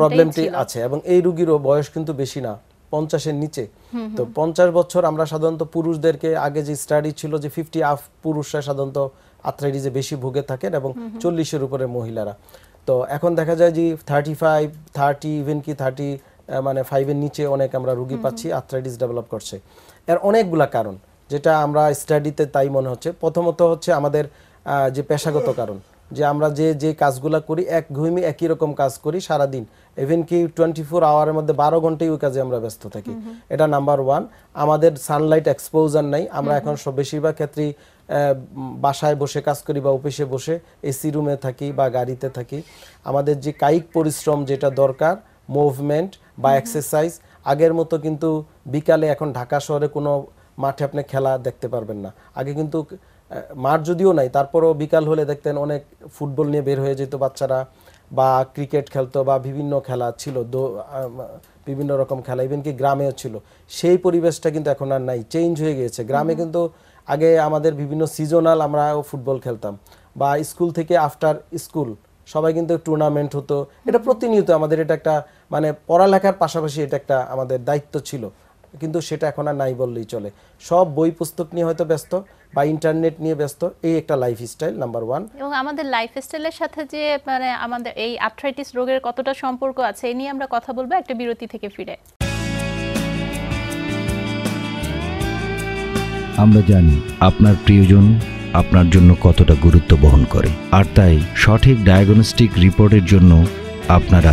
প্রবলেমটি মানে আছে এবং এই রোগীরও বয়স কিন্তু বেশি না পঞ্চাশের নিচে তো পঞ্চাশ বছর আমরা সাধারণত পুরুষদেরকে আগে যে স্টাডি ছিল যে ফিফটি আফ পুরুষরা সাধারণত আর্থ্রাইটিসে বেশি ভুগে থাকেন এবং চল্লিশের উপরে মহিলারা তো এখন দেখা যায় যে থার্টি ফাইভ থার্টি ইভেন কি থার্টি মানে ফাইভের নিচে অনেক আমরা রুগী পাচ্ছি আর্থ্রাইটিস ডেভেলপ করছে এর অনেকগুলা কারণ যেটা আমরা স্টাডিতে তাই মনে হচ্ছে প্রথমত হচ্ছে আমাদের যে পেশাগত কারণ যে আমরা যে যে কাজগুলো করি এক ঘুমি একই রকম কাজ করি সারাদিন ইভেন কি টোয়েন্টি ফোর আওয়ারের মধ্যে বারো ঘন্টাই ওই কাজে আমরা ব্যস্ত থাকি এটা নাম্বার ওয়ান আমাদের সানলাইট এক্সপোজার নাই আমরা এখন সব বেশিরভাগ ক্ষেত্রেই বাসায় বসে কাজ করি বা অফিসে বসে এসি রুমে থাকি বা গাড়িতে থাকি আমাদের যে কায়িক পরিশ্রম যেটা দরকার মুভমেন্ট বা এক্সারসাইজ আগের মতো কিন্তু বিকালে এখন ঢাকা শহরে কোনো মাঠে আপনি খেলা দেখতে পারবেন না আগে কিন্তু মাঠ যদিও নাই তারপরও বিকাল হলে দেখতেন অনেক ফুটবল নিয়ে বের হয়ে যেত বাচ্চারা বা ক্রিকেট খেলতো বা বিভিন্ন খেলা ছিল দো বিভিন্ন রকম খেলা ইভেন কি গ্রামেও ছিল সেই পরিবেশটা কিন্তু এখন আর নাই চেঞ্জ হয়ে গিয়েছে গ্রামে কিন্তু আগে আমাদের বিভিন্ন সিজনাল আমরাও ফুটবল খেলতাম বা স্কুল থেকে আফটার স্কুল সবাই কিন্তু টুর্নামেন্ট হতো এটা প্রতিনিয়ত আমাদের এটা একটা মানে পড়ালেখার পাশাপাশি এটা একটা আমাদের দায়িত্ব ছিল কিন্তু সেটা এখন আর নাই বললেই চলে সব বই পুস্তক নিয়ে হয়তো ব্যস্ত বা ইন্টারনেট নিয়ে ব্যস্ত এই একটা লাইফস্টাইল নাম্বার ওয়ান এবং আমাদের লাইফস্টাইলের সাথে যে মানে আমাদের এই আর্থ্রাইটিস রোগের কতটা সম্পর্ক আছে এই নিয়ে আমরা কথা বলবো একটা বিরতি থেকে ফিরে আমরা জানি আপনার প্রিয়জন আপনার জন্য কতটা গুরুত্ব বহন করে আর তাই সঠিক ডায়াগনস্টিক রিপোর্টের জন্য আপনারা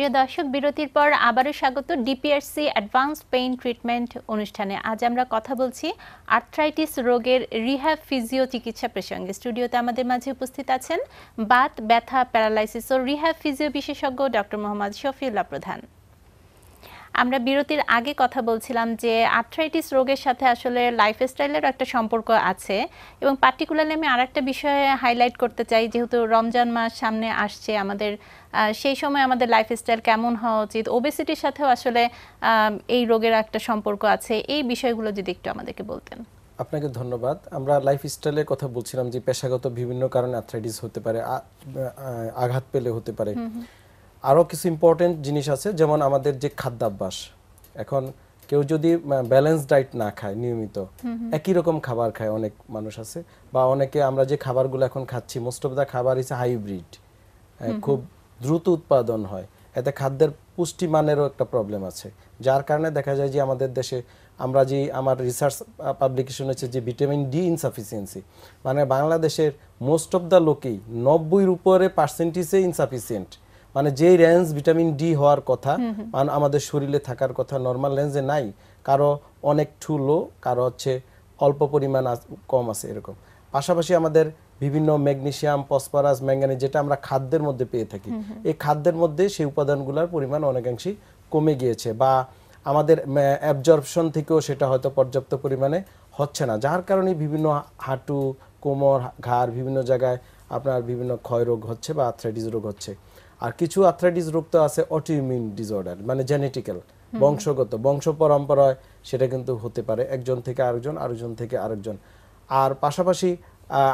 প্রিয় দর্শক বিরতির পর আবারও স্বাগত ডিপিআরসি অ্যাডভান্স পেইন ট্রিটমেন্ট অনুষ্ঠানে আজ আমরা কথা বলছি আর্থ্রাইটিস রোগের রিহ্যাব ফিজিও চিকিৎসা প্রসঙ্গে স্টুডিওতে আমাদের মাঝে উপস্থিত আছেন বাত ব্যথা প্যারালাইসিস ও রিহ্যাব ফিজিও বিশেষজ্ঞ ডক্টর মোহাম্মদ শফিউল্লাহ প্রধান আমরা বিরতির আগে কথা বলছিলাম যে আর্থ্রাইটিস রোগের সাথে আসলে লাইফস্টাইলেরও একটা সম্পর্ক আছে এবং পার্টিকুলারলি আমি আর একটা বিষয়ে হাইলাইট করতে চাই যেহেতু রমজান মাস সামনে আসছে আমাদের সেই সময় আমাদের লাইফস্টাইল কেমন হওয়া উচিত ওবেসিটির সাথেও আসলে এই রোগের একটা সম্পর্ক আছে এই বিষয়গুলো যদি একটু আমাদেরকে বলতেন আপনাকে ধন্যবাদ আমরা লাইফস্টাইলের কথা বলছিলাম যে পেশাগত বিভিন্ন কারণে আর্থ্রাইটিস হতে পারে আঘাত পেলে হতে পারে আরও কিছু ইম্পর্টেন্ট জিনিস আছে যেমন আমাদের যে খাদ্যাভ্যাস এখন কেউ যদি ব্যালেন্স ডায়েট না খায় নিয়মিত একই রকম খাবার খায় অনেক মানুষ আছে বা অনেকে আমরা যে খাবারগুলো এখন খাচ্ছি মোস্ট অফ দ্য খাবার হিসেবে হাইব্রিড খুব দ্রুত উৎপাদন হয় এতে খাদ্যের পুষ্টিমানেরও একটা প্রবলেম আছে যার কারণে দেখা যায় যে আমাদের দেশে আমরা যে আমার রিসার্চ পাবলিকেশন হচ্ছে যে ভিটামিন ডি ইনসাফিসিয়েন্সি মানে বাংলাদেশের মোস্ট অফ দ্য লোকেই নব্বইয়ের উপরে পার্সেন্টেজে ইনসাফিসিয়েন্ট মানে যেই রেঞ্জ ভিটামিন ডি হওয়ার কথা মানে আমাদের শরীরে থাকার কথা নর্মাল রেঞ্জে নাই কারো অনেক ঠু লো কারো হচ্ছে অল্প পরিমাণ কম আছে এরকম পাশাপাশি আমাদের বিভিন্ন ম্যাগনেশিয়াম ফসফরাস ম্যাঙ্গানিজ যেটা আমরা খাদ্যের মধ্যে পেয়ে থাকি এই খাদ্যের মধ্যে সেই উপাদানগুলোর পরিমাণ অনেকাংশেই কমে গিয়েছে বা আমাদের অ্যাবজর্পশন থেকেও সেটা হয়তো পর্যাপ্ত পরিমাণে হচ্ছে না যার কারণে বিভিন্ন হাঁটু কোমর ঘাড় বিভিন্ন জায়গায় আপনার বিভিন্ন ক্ষয় রোগ হচ্ছে বা আথ্রাইটিস রোগ হচ্ছে আর কিছু আর্থ্রাইটিস রোগ তো আছে অটোইমিউন ডিসঅর্ডার মানে জেনেটিক্যাল বংশগত বংশ পরম্পরায় সেটা কিন্তু হতে পারে একজন থেকে আরেকজন আরেকজন থেকে আরেকজন আর পাশাপাশি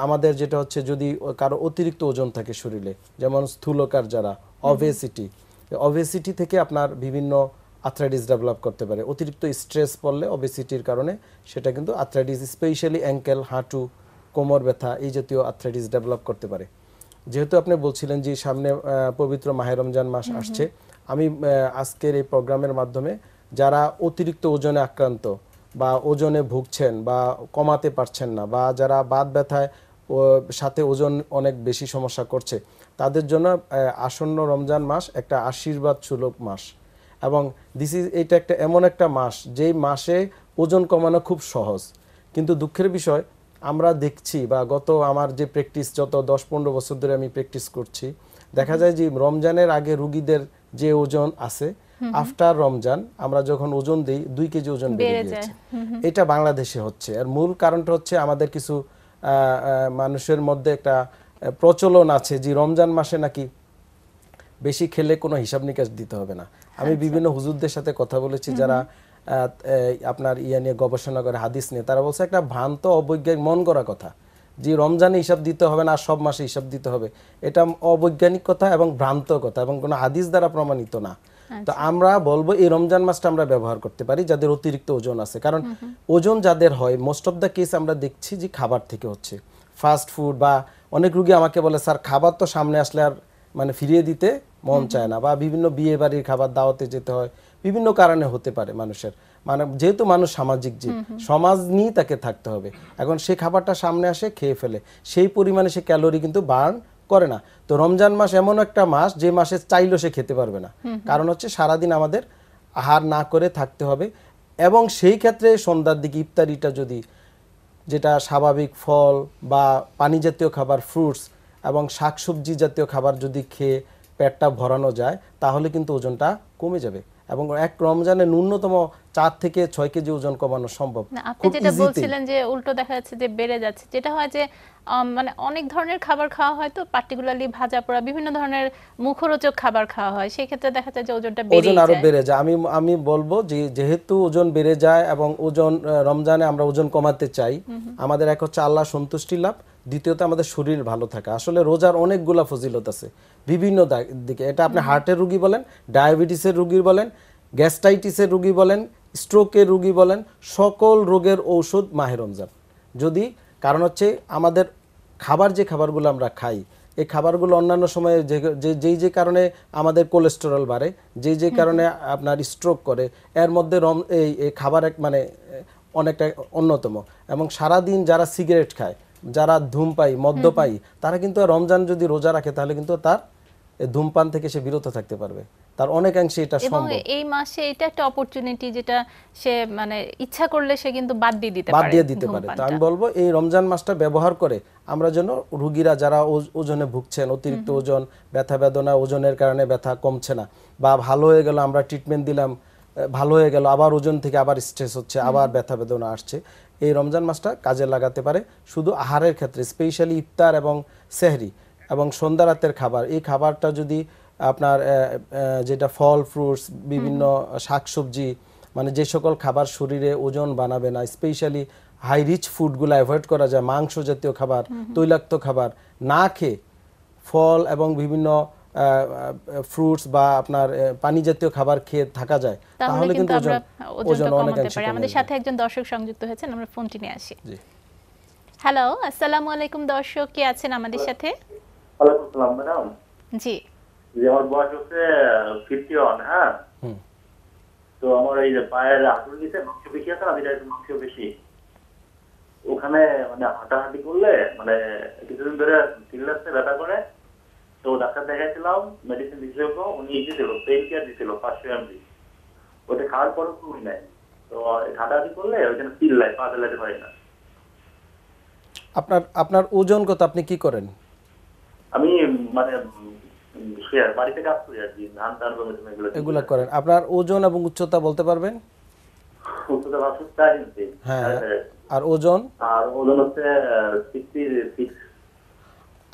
আমাদের যেটা হচ্ছে যদি কারো অতিরিক্ত ওজন থাকে শরীরে যেমন স্থূলকার যারা অবেসিটি অবেসিটি থেকে আপনার বিভিন্ন আর্থ্রাইটিস ডেভেলপ করতে পারে অতিরিক্ত স্ট্রেস পড়লে অবেসিটির কারণে সেটা কিন্তু আর্থ্রাইটিস স্পেশালি অ্যাঙ্কেল হাঁটু কোমর ব্যথা এই জাতীয় আর্থ্রাইটিস ডেভেলপ করতে পারে যেহেতু আপনি বলছিলেন যে সামনে পবিত্র মাহে রমজান মাস আসছে আমি আজকের এই প্রোগ্রামের মাধ্যমে যারা অতিরিক্ত ওজনে আক্রান্ত বা ওজনে ভুগছেন বা কমাতে পারছেন না বা যারা বাদ ব্যথায় সাথে ওজন অনেক বেশি সমস্যা করছে তাদের জন্য আসন্ন রমজান মাস একটা আশীর্বাদ সুলভ মাস এবং দিস ইজ এটা একটা এমন একটা মাস যেই মাসে ওজন কমানো খুব সহজ কিন্তু দুঃখের বিষয় আমরা দেখছি বা গত আমার যে প্র্যাকটিস যত দশ পনেরো বছর ধরে আমি প্র্যাকটিস করছি দেখা যায় যে রমজানের আগে রুগীদের যে ওজন আছে আফটার রমজান আমরা যখন ওজন দিই দুই কেজি ওজন বেড়ে গিয়েছে এটা বাংলাদেশে হচ্ছে আর মূল কারণটা হচ্ছে আমাদের কিছু মানুষের মধ্যে একটা প্রচলন আছে যে রমজান মাসে নাকি বেশি খেলে কোনো হিসাব নিকাশ দিতে হবে না আমি আচ্ছা। বিভিন্ন হুজুরদের সাথে কথা বলেছি যারা আপনার ইয়ে নিয়ে গবেষণা করে হাদিস নিয়ে তারা বলছে একটা ভ্রান্ত অবৈজ্ঞানিক মন করা কথা যে রমজানে হিসাব দিতে হবে না সব মাসে হিসাব দিতে হবে এটা অবৈজ্ঞানিক কথা এবং ভ্রান্ত কথা এবং কোনো হাদিস দ্বারা প্রমাণিত না তো আচ্ছা। আমরা বলবো এই রমজান মাসটা আমরা ব্যবহার করতে পারি যাদের অতিরিক্ত ওজন আছে কারণ ওজন যাদের হয় মোস্ট অফ দ্য কেস আমরা দেখছি যে খাবার থেকে হচ্ছে ফাস্ট ফুড বা অনেক রুগী আমাকে বলে স্যার খাবার তো সামনে আসলে আর মানে ফিরিয়ে দিতে মন চায় না বা বিভিন্ন বিয়ে বাড়ির খাবার দাওয়াতে যেতে হয় বিভিন্ন কারণে হতে পারে মানুষের মানে যেহেতু মানুষ সামাজিক জীব সমাজ নিয়ে তাকে থাকতে হবে এখন সে খাবারটা সামনে আসে খেয়ে ফেলে সেই পরিমাণে সে ক্যালোরি কিন্তু বার্ন করে না তো রমজান মাস এমন একটা মাস যে মাসে চাইলেও সে খেতে পারবে না কারণ হচ্ছে সারাদিন আমাদের আহার না করে থাকতে হবে এবং সেই ক্ষেত্রে সন্ধ্যার দিকে ইফতারিটা যদি যেটা স্বাভাবিক ফল বা পানি জাতীয় খাবার ফ্রুটস এবং শাকসবজি জাতীয় খাবার যদি খেয়ে পেটটা ভরানো যায় তাহলে কিন্তু ওজনটা কমে যাবে এবং এক রমজানে ন্যূনতম চার থেকে ছয় কেজি ওজন কমানো সম্ভব আপনি যেটা বলছিলেন যে উল্টো দেখা যাচ্ছে যে বেড়ে যাচ্ছে যেটা হয় যে মানে অনেক ধরনের খাবার খাওয়া হয় তো পার্টিকুলারলি ভাজা পোড়া বিভিন্ন ধরনের মুখরোচক খাবার খাওয়া হয় সেই ক্ষেত্রে দেখা যায় যে ওজনটা বেড়ে যায় ওজন আরো বেড়ে যায় আমি আমি বলবো যে যেহেতু ওজন বেড়ে যায় এবং ওজন রমজানে আমরা ওজন কমাতে চাই আমাদের এক হচ্ছে আল্লাহ সন্তুষ্টি লাভ দ্বিতীয়ত আমাদের শরীর ভালো থাকে আসলে রোজার অনেকগুলা ফজিলত আছে বিভিন্ন দিকে এটা আপনি হার্টের রুগী বলেন ডায়াবেটিসের রুগী বলেন গ্যাস্টাইটিসের রুগী বলেন স্ট্রোকের রুগী বলেন সকল রোগের ঔষধ মাহে রমজান যদি কারণ হচ্ছে আমাদের খাবার যে খাবারগুলো আমরা খাই এই খাবারগুলো অন্যান্য সময়ে যে যেই যে কারণে আমাদের কোলেস্টেরল বাড়ে যেই যে কারণে আপনার স্ট্রোক করে এর মধ্যে রম এই খাবার এক মানে অনেকটা অন্যতম এবং সারাদিন যারা সিগারেট খায় যারা ধূমপাই মদ্যপাই তারা কিন্তু রমজান যদি রোজা রাখে তাহলে কিন্তু তার ধূমপান থেকে সে বিরত থাকতে পারবে তার অনেকাংশে এটা সম্ভব এই মাসে এটা একটা অপরচুনিটি যেটা সে মানে ইচ্ছা করলে সে কিন্তু বাদ দিয়ে দিতে পারে বাদ দিতে পারে তো আমি বলবো এই রমজান মাসটা ব্যবহার করে আমরা যেন রোগীরা যারা ওজনে ভুগছেন অতিরিক্ত ওজন ব্যথা বেদনা ওজনের কারণে ব্যথা কমছে না বা ভালো হয়ে গেল আমরা ট্রিটমেন্ট দিলাম ভালো হয়ে গেল আবার ওজন থেকে আবার স্ট্রেস হচ্ছে আবার ব্যথা বেদনা আসছে এই রমজান মাসটা কাজে লাগাতে পারে শুধু আহারের ক্ষেত্রে স্পেশালি ইফতার এবং সেহরি এবং সন্ধ্যা রাতের খাবার এই খাবারটা যদি আপনার যেটা ফল ফ্রুটস বিভিন্ন শাকসবজি মানে যে সকল খাবার শরীরে ওজন বানাবে না স্পেশালি হাই রিচ ফুডগুলো অ্যাভয়েড করা যায় মাংস জাতীয় খাবার তৈলাক্ত খাবার না খেয়ে ফল এবং বিভিন্ন ফ্রুটস বা আপনার পানি জাতীয় খাবার খেয়ে থাকা যায় তাহলে কিন্তু ওজন ওজন আমাদের সাথে একজন দর্শক সংযুক্ত আমরা ফোনটি নিয়ে আসি হ্যালো আসসালামু আলাইকুম দর্শক কে আছেন আমাদের সাথে ওয়ালাইকুম আসসালাম জি আমার বয়স হচ্ছে ফিফটি ওয়ান হ্যাঁ তো আমার এই যে পায়ের হাঁটুর নিচে আছে না যেটা ওখানে মানে হাঁটাহাঁটি করলে মানে কিছুদিন ধরে ব্যথা করে তো ডাক্তার দেখাইছিলাম মেডিসিন দিছিল উনি পেন কেয়ার দিছিল পাঁচশো ওটা খাওয়ার পরও কমে নেয় তো হাঁটাহাঁটি করলে ওইখানে চিল্লায় পা চালাতে পারি না আপনার আপনার ওজন কত আপনি কি করেন আমি মানে এগুলা করেন আপনার ওজন এবং উচ্চতা বলতে পারবেন হ্যাঁ, হ্যাঁ।, হ্যাঁ, হ্যাঁ আর ওজন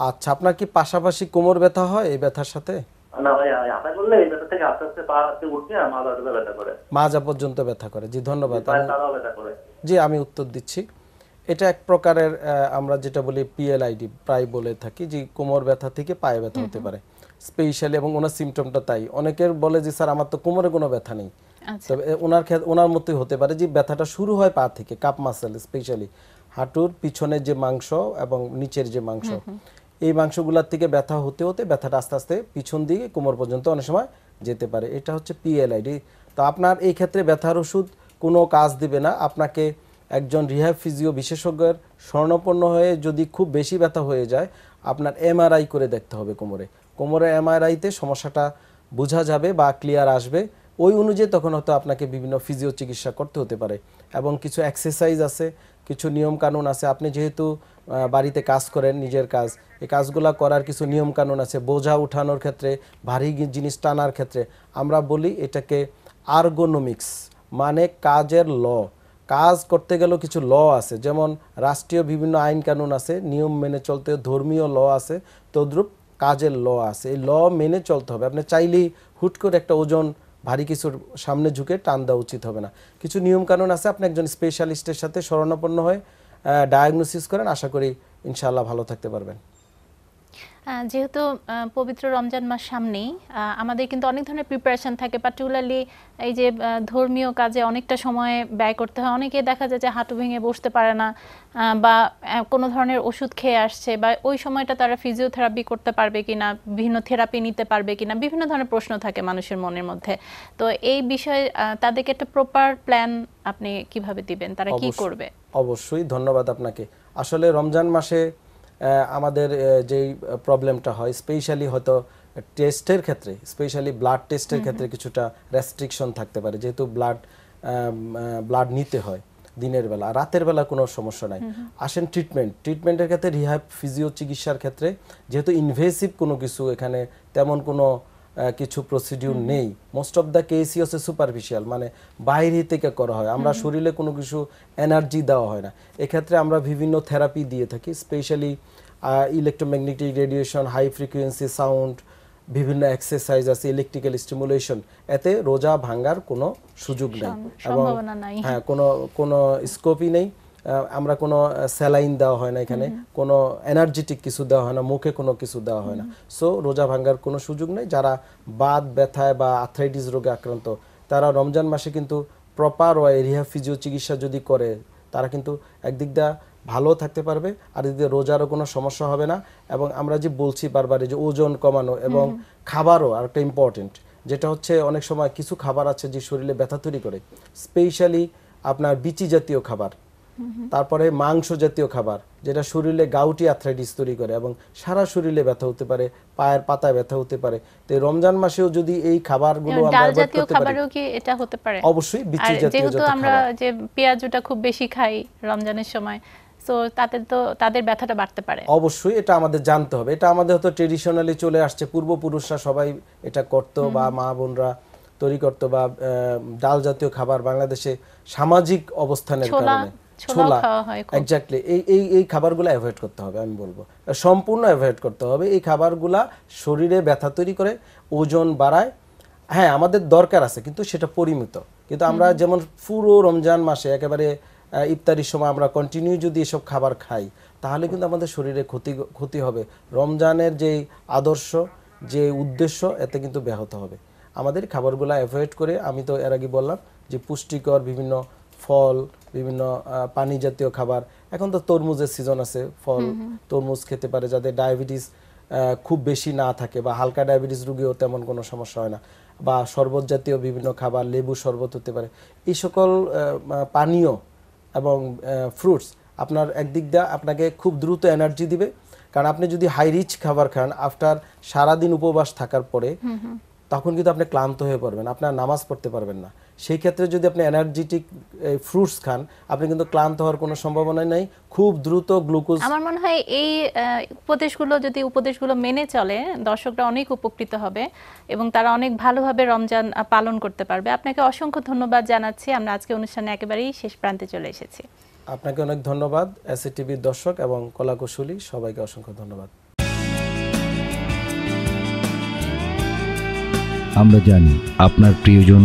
আচ্ছা আপনার কি পাশাপাশি কোমর ব্যথা হয় এই ব্যথার সাথে মাজা পর্যন্ত ব্যথা করে জি ধন্যবাদ জি আমি উত্তর দিচ্ছি এটা এক প্রকারের আমরা যেটা বলি পিএলআইডি প্রায় বলে থাকি যে কোমর ব্যথা থেকে পায়ে ব্যথা হতে পারে স্পেশালি এবং ওনার সিমটমটা তাই অনেকের বলে যে স্যার আমার তো কোমরে কোনো ব্যথা নেই আচ্ছা। তবে ওনার ওনার মতোই হতে পারে যে ব্যথাটা শুরু হয় পা থেকে কাপ মাসেল স্পেশালি হাঁটুর পিছনে যে মাংস এবং নিচের যে মাংস এই মাংসগুলার থেকে ব্যথা হতে হতে ব্যথাটা আস্তে আস্তে পিছন দিকে কোমর পর্যন্ত অনেক সময় যেতে পারে এটা হচ্ছে পিএলআইডি তো আপনার এই ক্ষেত্রে ব্যথার ওষুধ কোনো কাজ দিবে না আপনাকে একজন রিহাব ফিজিও বিশেষজ্ঞের স্বর্ণপন্ন হয়ে যদি খুব বেশি ব্যথা হয়ে যায় আপনার এমআরআই করে দেখতে হবে কোমরে কোমরে এমআরআইতে সমস্যাটা বোঝা যাবে বা ক্লিয়ার আসবে ওই অনুযায়ী তখন হয়তো আপনাকে বিভিন্ন ফিজিও চিকিৎসা করতে হতে পারে এবং কিছু এক্সারসাইজ আছে কিছু নিয়ম কানুন আছে আপনি যেহেতু বাড়িতে কাজ করেন নিজের কাজ এই কাজগুলো করার কিছু নিয়ম কানুন আছে বোঝা উঠানোর ক্ষেত্রে ভারী জিনিস টানার ক্ষেত্রে আমরা বলি এটাকে আর্গোনমিক্স মানে কাজের ল কাজ করতে গেলেও কিছু ল আছে যেমন রাষ্ট্রীয় বিভিন্ন আইন কানুন আছে নিয়ম মেনে চলতে ধর্মীয় ল আছে তদ্রুপ কাজের ল আছে এই ল মেনে চলতে হবে আপনি চাইলেই হুট করে একটা ওজন ভারী কিছুর সামনে ঝুঁকে টান দেওয়া উচিত হবে না কিছু নিয়মকানুন আছে আপনি একজন স্পেশালিস্টের সাথে স্মরণাপন্ন হয়ে ডায়াগনোসিস করেন আশা করি ইনশাআল্লাহ ভালো থাকতে পারবেন যেহেতু পবিত্র রমজান মাস সামনেই আমাদের কিন্তু অনেক ধরনের প্রিপারেশান থাকে পার্টিকুলারলি এই যে ধর্মীয় কাজে অনেকটা সময় ব্যয় করতে হয় অনেকে দেখা যায় যে হাঁটু ভেঙে বসতে পারে না বা কোনো ধরনের ওষুধ খেয়ে আসছে বা ওই সময়টা তারা ফিজিওথেরাপি করতে পারবে কি না বিভিন্ন থেরাপি নিতে পারবে কি না বিভিন্ন ধরনের প্রশ্ন থাকে মানুষের মনের মধ্যে তো এই বিষয়ে তাদেরকে একটা প্রপার প্ল্যান আপনি কিভাবে দিবেন তারা কি করবে অবশ্যই ধন্যবাদ আপনাকে আসলে রমজান মাসে আমাদের যেই প্রবলেমটা হয় স্পেশালি হয়তো টেস্টের ক্ষেত্রে স্পেশালি ব্লাড টেস্টের ক্ষেত্রে কিছুটা রেস্ট্রিকশন থাকতে পারে যেহেতু ব্লাড ব্লাড নিতে হয় দিনের বেলা রাতের বেলা কোনো সমস্যা নাই আসেন ট্রিটমেন্ট ট্রিটমেন্টের ক্ষেত্রে রিহ্যাব ফিজিও চিকিৎসার ক্ষেত্রে যেহেতু ইনভেসিভ কোনো কিছু এখানে তেমন কোনো কিছু প্রসিডিউর নেই মোস্ট অফ দ্য কেসি হচ্ছে সুপারফিশিয়াল মানে বাইরে থেকে করা হয় আমরা শরীরে কোনো কিছু এনার্জি দেওয়া হয় না এক্ষেত্রে আমরা বিভিন্ন থেরাপি দিয়ে থাকি specially electromagnetic radiation high frequency sound বিভিন্ন এক্সারসাইজ আছে ইলেকট্রিক্যাল স্টিমুলেশন এতে রোজা ভাঙ্গার কোনো সুযোগ নেই এবং হ্যাঁ কোনো কোনো স্কোপই নেই আমরা কোনো স্যালাইন দেওয়া হয় না এখানে কোনো এনার্জেটিক কিছু দেওয়া হয় না মুখে কোনো কিছু দেওয়া হয় না সো রোজা ভাঙ্গার কোনো সুযোগ নেই যারা বাদ ব্যথায় বা আর্থ্রাইটিস রোগে আক্রান্ত তারা রমজান মাসে কিন্তু প্রপার ওয়াই রিহা ফিজিও চিকিৎসা যদি করে তারা কিন্তু একদিক দা ভালো থাকতে পারবে আর এদিকে রোজারও কোনো সমস্যা হবে না এবং আমরা যে বলছি বারবার যে ওজন কমানো এবং খাবারও আর একটা ইম্পর্টেন্ট যেটা হচ্ছে অনেক সময় কিছু খাবার আছে যে শরীরে ব্যথা তৈরি করে স্পেশালি আপনার বিচি জাতীয় খাবার তারপরে মাংস জাতীয় খাবার যেটা শরীরে গাউটি আর্থ্রাইটিস তৈরি করে এবং সারা শরীরে ব্যথা হতে পারে পায়ের পাতায় ব্যথা হতে পারে তো রমজান মাসেও যদি এই খাবারগুলো আমরা ডাল জাতীয় খাবারও কি এটা হতে পারে অবশ্যই বিচি জাতীয় যেহেতু আমরা যে পেঁয়াজটা খুব বেশি খাই রমজানের সময় সো তাতে তো তাদের ব্যথাটা বাড়তে পারে অবশ্যই এটা আমাদের জানতে হবে এটা আমাদের হয়তো ট্রেডিশনালি চলে আসছে পূর্বপুরুষরা সবাই এটা করত বা মা বোনরা তৈরি করত বা ডাল জাতীয় খাবার বাংলাদেশে সামাজিক অবস্থানের কারণে ছোলা এক্স্যাক্টলি এই এই এই খাবারগুলো অ্যাভয়েড করতে হবে আমি বলবো সম্পূর্ণ অ্যাভয়েড করতে হবে এই খাবারগুলা শরীরে ব্যথা তৈরি করে ওজন বাড়ায় হ্যাঁ আমাদের দরকার আছে কিন্তু সেটা পরিমিত কিন্তু আমরা যেমন পুরো রমজান মাসে একেবারে ইফতারির সময় আমরা কন্টিনিউ যদি এসব খাবার খাই তাহলে কিন্তু আমাদের শরীরে ক্ষতি ক্ষতি হবে রমজানের যে আদর্শ যে উদ্দেশ্য এতে কিন্তু ব্যাহত হবে আমাদের খাবারগুলো অ্যাভয়েড করে আমি তো এর আগে বললাম যে পুষ্টিকর বিভিন্ন ফল বিভিন্ন পানি জাতীয় খাবার এখন তো তরমুজের সিজন আছে ফল তরমুজ খেতে পারে যাদের ডায়াবেটিস খুব বেশি না থাকে বা হালকা ডায়াবেটিস রুগীও তেমন কোনো সমস্যা হয় না বা শরবত জাতীয় বিভিন্ন খাবার লেবু শরবত হতে পারে এই সকল পানীয় এবং ফ্রুটস আপনার একদিক দিয়ে আপনাকে খুব দ্রুত এনার্জি দিবে কারণ আপনি যদি হাই রিচ খাবার খান আফটার সারাদিন উপবাস থাকার পরে তখন কিন্তু আপনি ক্লান্ত হয়ে পড়বেন আপনার নামাজ পড়তে পারবেন না সেই ক্ষেত্রে যদি আপনি এনার্জেটিক ফ্রুটস খান আপনি কিন্তু ক্লান্ত হওয়ার কোনো সম্ভাবনা নাই খুব দ্রুত গ্লুকোজ আমার মনে হয় এই উপদেশগুলো যদি উপদেশগুলো মেনে চলে দর্শকরা অনেক উপকৃত হবে এবং তারা অনেক ভালোভাবে রমজান পালন করতে পারবে আপনাকে অসংখ্য ধন্যবাদ জানাচ্ছি আমরা আজকে অনুষ্ঠানে একেবারেই শেষ প্রান্তে চলে এসেছি আপনাকে অনেক ধন্যবাদ এসএটিভির দর্শক এবং কলাকুশলী সবাইকে অসংখ্য ধন্যবাদ আমরা জানি আপনার প্রিয়জন